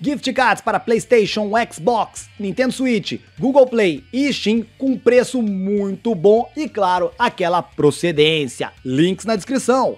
Gift cards para PlayStation, Xbox, Nintendo Switch, Google Play e Steam com preço muito bom e, claro, aquela procedência. Links na descrição.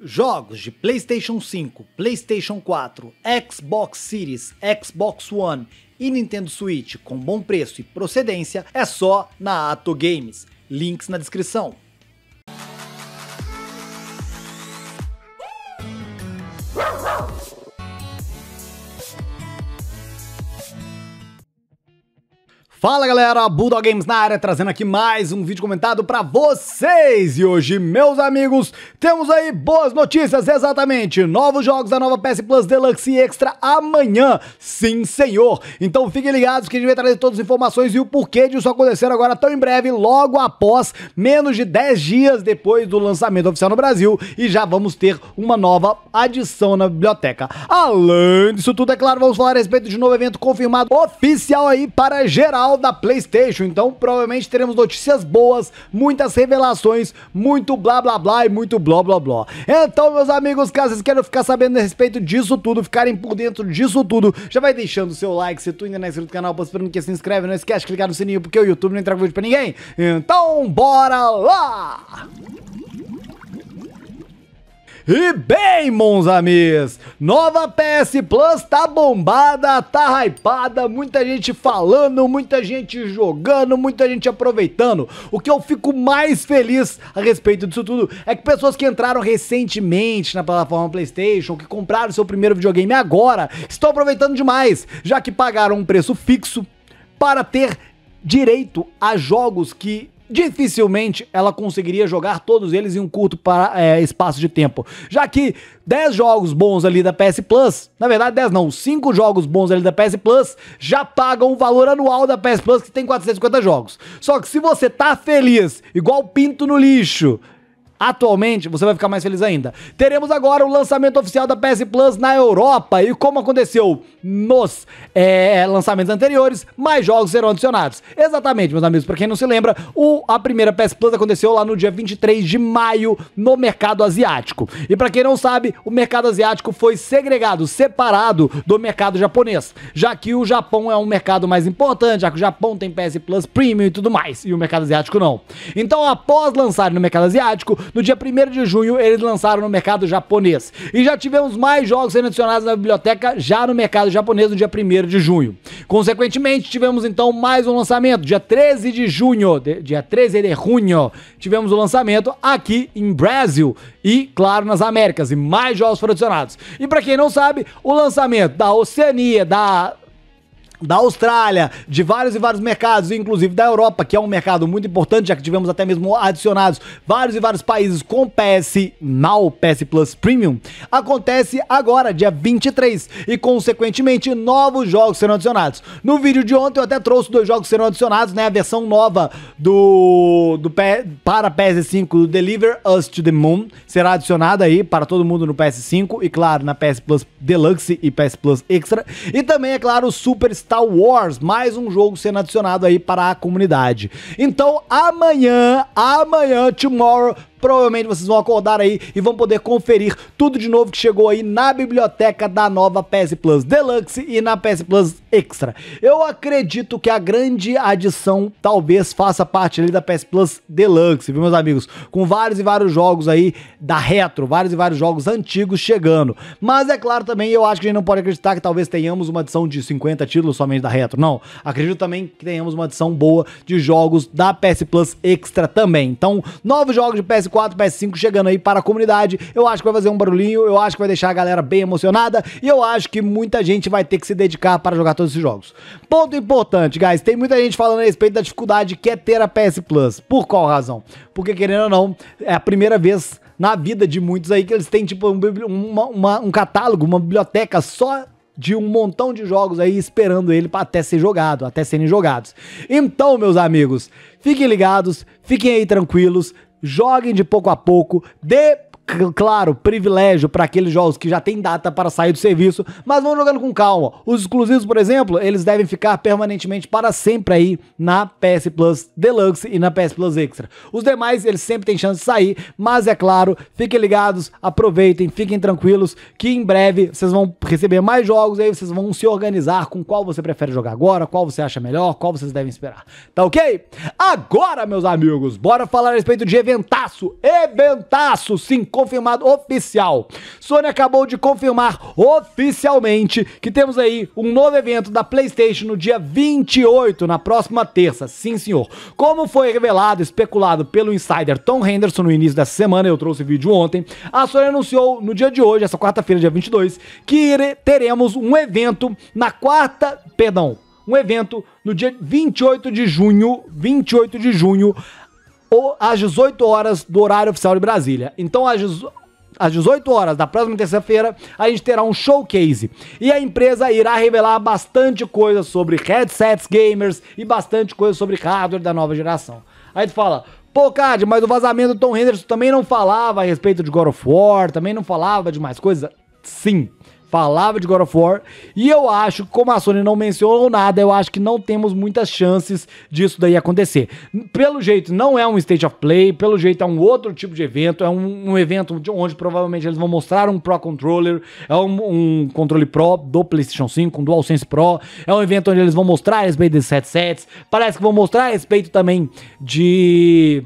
Jogos de PlayStation 5, PlayStation 4, Xbox Series, Xbox One e Nintendo Switch com bom preço e procedência é só na Ato Games. Links na descrição. Fala galera, Bulldog Games na área, trazendo aqui mais um vídeo comentado para vocês. E hoje, meus amigos, temos aí boas notícias, exatamente. Novos jogos da nova PS Plus Deluxe Extra amanhã, sim senhor. Então fiquem ligados que a gente vai trazer todas as informações e o porquê disso acontecer agora tão em breve, logo após, menos de 10 dias depois do lançamento oficial no Brasil. E já vamos ter uma nova adição na biblioteca. Além disso tudo, é claro, vamos falar a respeito de um novo evento confirmado oficial aí para geral da PlayStation. Então, provavelmente teremos notícias boas, muitas revelações, muito blá blá blá e muito blá blá blá. Então, meus amigos, caso vocês queiram ficar sabendo a respeito disso tudo, ficarem por dentro disso tudo, já vai deixando o seu like. Se tu ainda não é inscrito no canal, esperando que se inscreve, não esquece de clicar no sininho, porque o YouTube não entrega vídeo pra ninguém. Então, bora lá! E bem, mons amis, nova PS Plus tá bombada, tá hypada, muita gente falando, muita gente jogando, muita gente aproveitando. O que eu fico mais feliz a respeito disso tudo é que pessoas que entraram recentemente na plataforma PlayStation, que compraram seu primeiro videogame agora, estão aproveitando demais, já que pagaram um preço fixo para ter direito a jogos que dificilmente ela conseguiria jogar todos eles em um curto para, é, espaço de tempo. Já que 10 jogos bons ali da PS Plus, na verdade 10 não, 5 jogos bons ali da PS Plus já pagam o valor anual da PS Plus que tem 450 jogos. Só que se você tá feliz, igual pinto no lixo, atualmente, você vai ficar mais feliz ainda. Teremos agora o lançamento oficial da PS Plus na Europa e como aconteceu nos é, lançamentos anteriores, mais jogos serão adicionados. Exatamente, meus amigos, para quem não se lembra, o, a primeira PS Plus aconteceu lá no dia 23 de maio no mercado asiático. E para quem não sabe, o mercado asiático foi segregado, separado do mercado japonês, já que o Japão é um mercado mais importante, já que o Japão tem PS Plus Premium e tudo mais, e o mercado asiático não. Então, após lançarem no mercado asiático, no dia 1 de junho, eles lançaram no mercado japonês. E já tivemos mais jogos sendo adicionados na biblioteca já no mercado japonês no dia 1 de junho. Consequentemente, tivemos então mais um lançamento, dia 13 de junho, de, dia 13 de junho, tivemos o um lançamento aqui em Brasil e, claro, nas Américas, e mais jogos foram adicionados. E para quem não sabe, o lançamento da Oceania, da da Austrália, de vários e vários mercados, inclusive da Europa, que é um mercado muito importante, já que tivemos até mesmo adicionados vários e vários países com PS Now, PS Plus Premium, acontece agora, dia 23, e consequentemente novos jogos serão adicionados. No vídeo de ontem eu até trouxe dois jogos que serão adicionados, né, a versão nova do, do para PS5 do Deliver Us to the Moon será adicionada aí para todo mundo no PS5 e claro, na PS Plus Deluxe e PS Plus Extra, e também é claro o Super Star Star Wars, mais um jogo sendo adicionado aí para a comunidade. Então, amanhã, amanhã, tomorrow, Provavelmente vocês vão acordar aí e vão poder conferir tudo de novo que chegou aí na biblioteca da nova PS Plus Deluxe e na PS Plus Extra. Eu acredito que a grande adição talvez faça parte ali da PS Plus Deluxe, viu, meus amigos? Com vários e vários jogos aí da retro, vários e vários jogos antigos chegando. Mas é claro também, eu acho que a gente não pode acreditar que talvez tenhamos uma adição de 50 títulos somente da retro. Não, acredito também que tenhamos uma adição boa de jogos da PS Plus Extra também. Então, novos jogos de PS PS4, PS5 chegando aí para a comunidade. Eu acho que vai fazer um barulhinho, eu acho que vai deixar a galera bem emocionada e eu acho que muita gente vai ter que se dedicar para jogar todos esses jogos. Ponto importante, guys, tem muita gente falando a respeito da dificuldade que é ter a PS Plus. Por qual razão? Porque querendo ou não, é a primeira vez na vida de muitos aí que eles têm tipo um, uma, uma, um catálogo, uma biblioteca só de um montão de jogos aí esperando ele para até ser jogado, até serem jogados. Então, meus amigos, fiquem ligados, fiquem aí tranquilos, joguem de pouco a pouco, dê claro, privilégio para aqueles jogos que já tem data para sair do serviço, mas vão jogando com calma. Os exclusivos, por exemplo, eles devem ficar permanentemente para sempre aí na PS Plus Deluxe e na PS Plus Extra. Os demais, eles sempre têm chance de sair, mas é claro, fiquem ligados, aproveitem, fiquem tranquilos, que em breve vocês vão receber mais jogos e aí vocês vão se organizar com qual você prefere jogar agora, qual você acha melhor, qual vocês devem esperar. Tá ok? Agora, meus amigos, bora falar a respeito de eventaço. Eventaço 50 confirmado oficial. Sony acabou de confirmar oficialmente que temos aí um novo evento da PlayStation no dia 28, na próxima terça. Sim, senhor. Como foi revelado, especulado pelo insider Tom Henderson no início da semana, eu trouxe vídeo ontem, a Sony anunciou no dia de hoje, essa quarta-feira, dia 22, que teremos um evento na quarta, perdão, um evento no dia 28 de junho, 28 de junho, ou às 18 horas do horário oficial de Brasília. Então, às 18 às 18 horas da próxima terça-feira, a gente terá um showcase e a empresa irá revelar bastante coisa sobre headsets gamers e bastante coisa sobre hardware da nova geração. Aí tu fala, Pô, Cad, mas o vazamento do Tom Henderson também não falava a respeito de God of War, também não falava de mais coisa? Sim falava de God of War. E eu acho, como a Sony não mencionou nada, eu acho que não temos muitas chances disso daí acontecer. Pelo jeito, não é um State of Play, pelo jeito é um outro tipo de evento, é um, um evento onde provavelmente eles vão mostrar um Pro Controller, é um, um, controle Pro do PlayStation 5, um DualSense Pro, é um evento onde eles vão mostrar a respeito desses headsets, parece que vão mostrar a respeito também de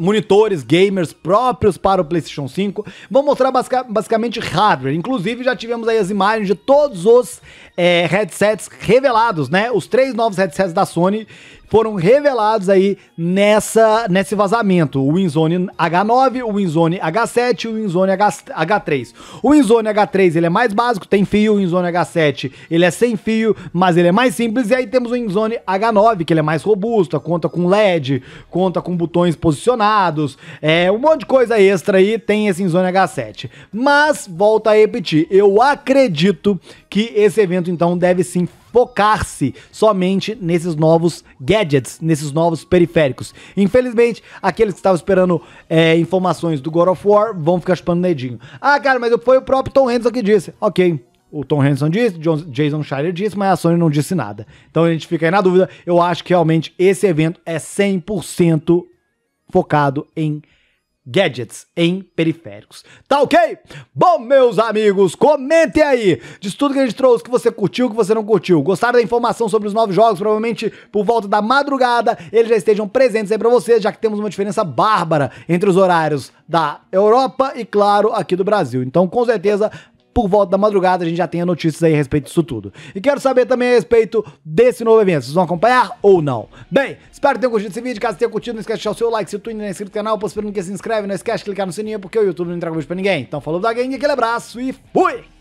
monitores gamers próprios para o PlayStation 5. Vão mostrar basic, basicamente hardware. Inclusive, já tivemos aí as imagens de todos os é, headsets revelados, né? Os três novos headsets da Sony foram revelados aí nessa, nesse vazamento. O WinZone H9, o WinZone H7 e o WinZone H3. O WinZone H3 ele é mais básico, tem fio, o WinZone H7 ele é sem fio, mas ele é mais simples. E aí temos o WinZone H9, que ele é mais robusto, conta com LED, conta com botões posicionados, é um monte de coisa extra aí, tem esse WinZone H7. Mas, volta a repetir, eu acredito que esse evento então deve sim focar-se somente nesses novos gadgets, nesses novos periféricos. Infelizmente, aqueles que estavam esperando é, informações do God of War vão ficar chupando o dedinho. Ah, cara, mas foi o próprio Tom Henderson que disse. Ok, o Tom Henson disse, Jason Schreier disse, mas a Sony não disse nada. Então a gente fica aí na dúvida. Eu acho que realmente esse evento é 100% focado em gadgets em periféricos. Tá ok? Bom, meus amigos, comentem aí de tudo que a gente trouxe, que você curtiu, que você não curtiu. Gostaram da informação sobre os novos jogos? Provavelmente por volta da madrugada eles já estejam presentes aí para vocês, já que temos uma diferença bárbara entre os horários da Europa e, claro, aqui do Brasil. Então, com certeza, por volta da madrugada a gente já tenha notícias aí a respeito disso tudo. E quero saber também a respeito desse novo evento. Vocês vão acompanhar ou não? Bem, espero que tenham curtido esse vídeo. Caso tenha curtido, não esquece de deixar o seu like. Se tu ainda não é inscrito no canal, posso que se inscreve. Não esquece de clicar no sininho porque o YouTube não entrega vídeo pra ninguém. Então falou da gangue, aquele abraço e fui!